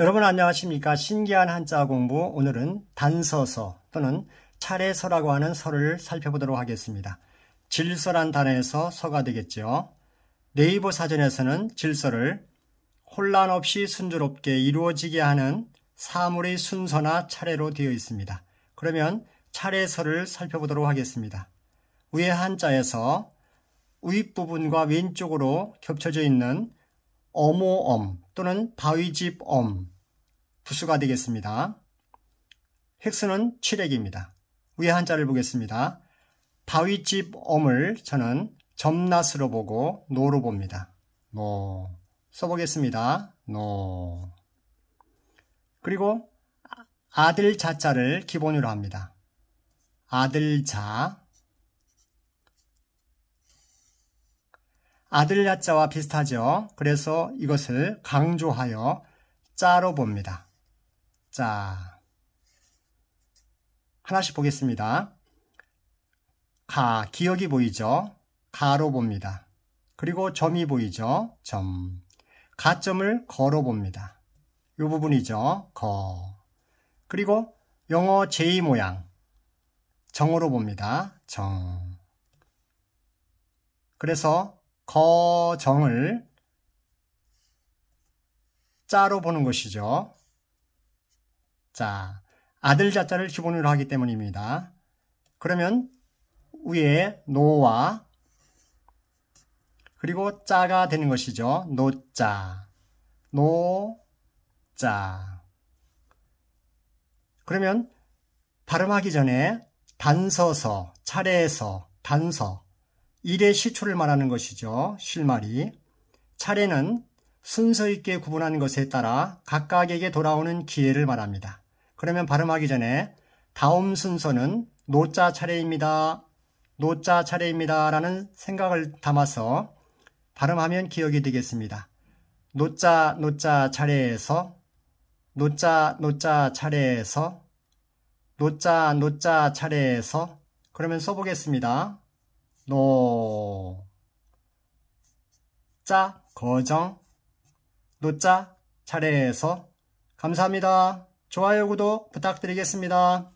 여러분 안녕하십니까 신기한 한자 공부 오늘은 단서서 또는 차례서라고 하는 서를 살펴보도록 하겠습니다 질서란 단어에서 서가 되겠죠 네이버 사전에서는 질서를 혼란 없이 순조롭게 이루어지게 하는 사물의 순서나 차례로 되어 있습니다 그러면 차례서를 살펴보도록 하겠습니다 위의 한자에서 윗부분과 왼쪽으로 겹쳐져 있는 어모엄 또는 바위집 엄 부수가 되겠습니다. 획수는 7액입니다. 위에 한자를 보겠습니다. 바위집 엄을 저는 점낫으로 보고 노로 봅니다. 노 써보겠습니다. 노 그리고 아들 자자를 기본으로 합니다. 아들 자 아들 야자와 비슷하죠. 그래서 이것을 강조하여 짜로 봅니다. 자, 하나씩 보겠습니다. 가, 기억이 보이죠? 가로 봅니다. 그리고 점이 보이죠? 점. 가점을 걸어 봅니다. 이 부분이죠. 거. 그리고 영어 제2 모양. 정으로 봅니다. 정. 그래서 거정을 자로 보는 것이죠. 자, 아들 자자를 기본으로 하기 때문입니다. 그러면 위에 노와 그리고 자가 되는 것이죠. 노자, 노자. 그러면 발음하기 전에 단서서, 차례에서, 단서, 일의 시초를 말하는 것이죠. 실마리 차례는 순서 있게 구분하는 것에 따라 각각에게 돌아오는 기회를 말합니다. 그러면 발음하기 전에 다음 순서는 노자 차례입니다. 노자 차례입니다. 라는 생각을 담아서 발음하면 기억이 되겠습니다. 노자 노자 차례에서 노자 노자 차례에서 노자 노자 차례에서 그러면 써보겠습니다. 노짜 거정 노자 차례에서 감사합니다. 좋아요 구독 부탁드리겠습니다.